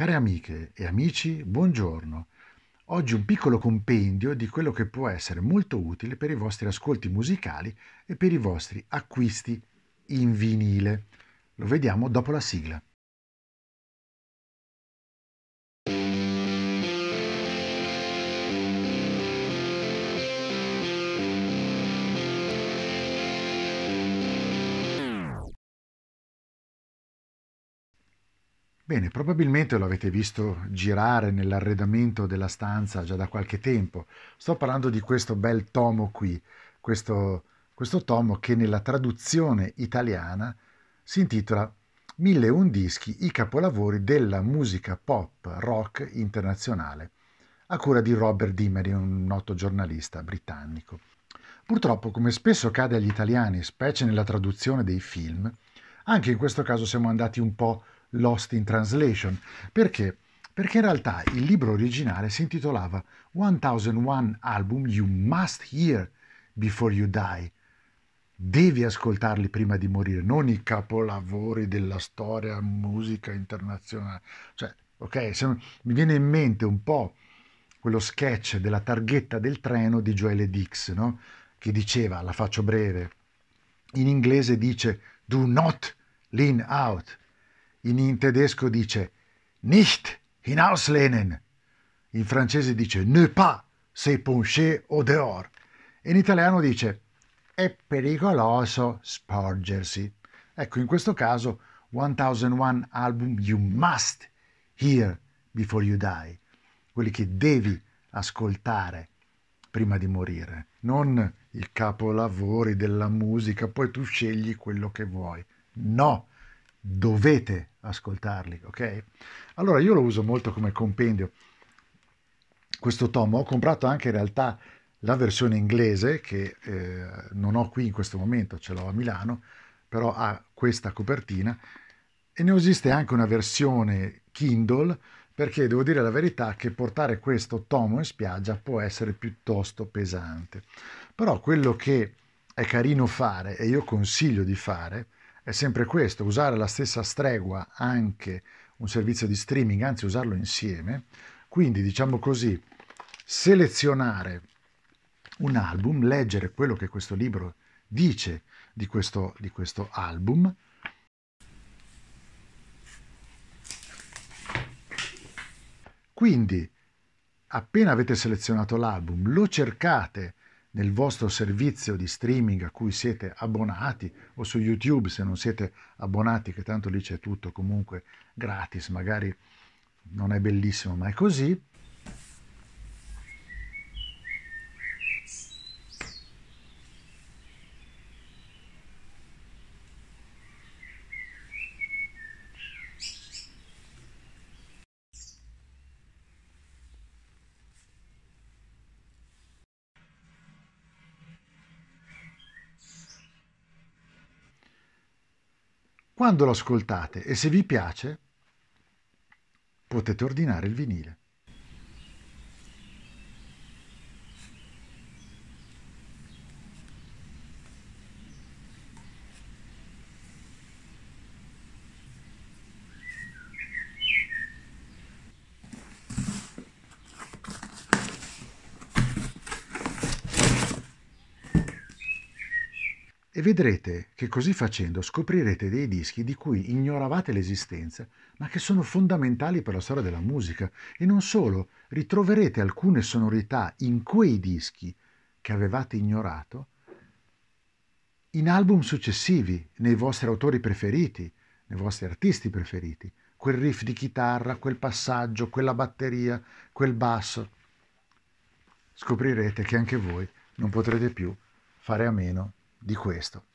Care amiche e amici, buongiorno. Oggi un piccolo compendio di quello che può essere molto utile per i vostri ascolti musicali e per i vostri acquisti in vinile. Lo vediamo dopo la sigla. Bene, probabilmente lo avete visto girare nell'arredamento della stanza già da qualche tempo. Sto parlando di questo bel tomo qui, questo, questo tomo che nella traduzione italiana si intitola 1001 dischi, i capolavori della musica pop rock internazionale, a cura di Robert Dimery, un noto giornalista britannico. Purtroppo, come spesso cade agli italiani, specie nella traduzione dei film, anche in questo caso siamo andati un po' Lost in Translation. Perché? Perché in realtà il libro originale si intitolava 1001 Album You Must Hear Before You Die. Devi ascoltarli prima di morire, non i capolavori della storia musica internazionale. Cioè, ok, se, mi viene in mente un po' quello sketch della targhetta del treno di Joelle Dix, no? che diceva, la faccio breve, in inglese dice do not lean out, in tedesco dice nicht hinauslehnen, in francese dice ne pas se pencher au dehors, in italiano dice è pericoloso sporgersi. Ecco, in questo caso 1001 album you must hear before you die, quelli che devi ascoltare prima di morire, non i capolavori della musica, poi tu scegli quello che vuoi. No! dovete ascoltarli, ok? Allora io lo uso molto come compendio. Questo tomo ho comprato anche in realtà la versione inglese che eh, non ho qui in questo momento, ce l'ho a Milano, però ha questa copertina e ne esiste anche una versione Kindle perché devo dire la verità che portare questo tomo in spiaggia può essere piuttosto pesante. Però quello che è carino fare e io consiglio di fare è sempre questo, usare la stessa stregua anche un servizio di streaming, anzi usarlo insieme. Quindi, diciamo così, selezionare un album, leggere quello che questo libro dice di questo, di questo album, Quindi, appena avete selezionato l'album, lo cercate nel vostro servizio di streaming a cui siete abbonati o su YouTube se non siete abbonati, che tanto lì c'è tutto comunque gratis, magari non è bellissimo, ma è così. Quando lo ascoltate e se vi piace, potete ordinare il vinile. e vedrete che così facendo scoprirete dei dischi di cui ignoravate l'esistenza, ma che sono fondamentali per la storia della musica e non solo, ritroverete alcune sonorità in quei dischi che avevate ignorato in album successivi, nei vostri autori preferiti, nei vostri artisti preferiti, quel riff di chitarra, quel passaggio, quella batteria, quel basso. Scoprirete che anche voi non potrete più fare a meno di questo.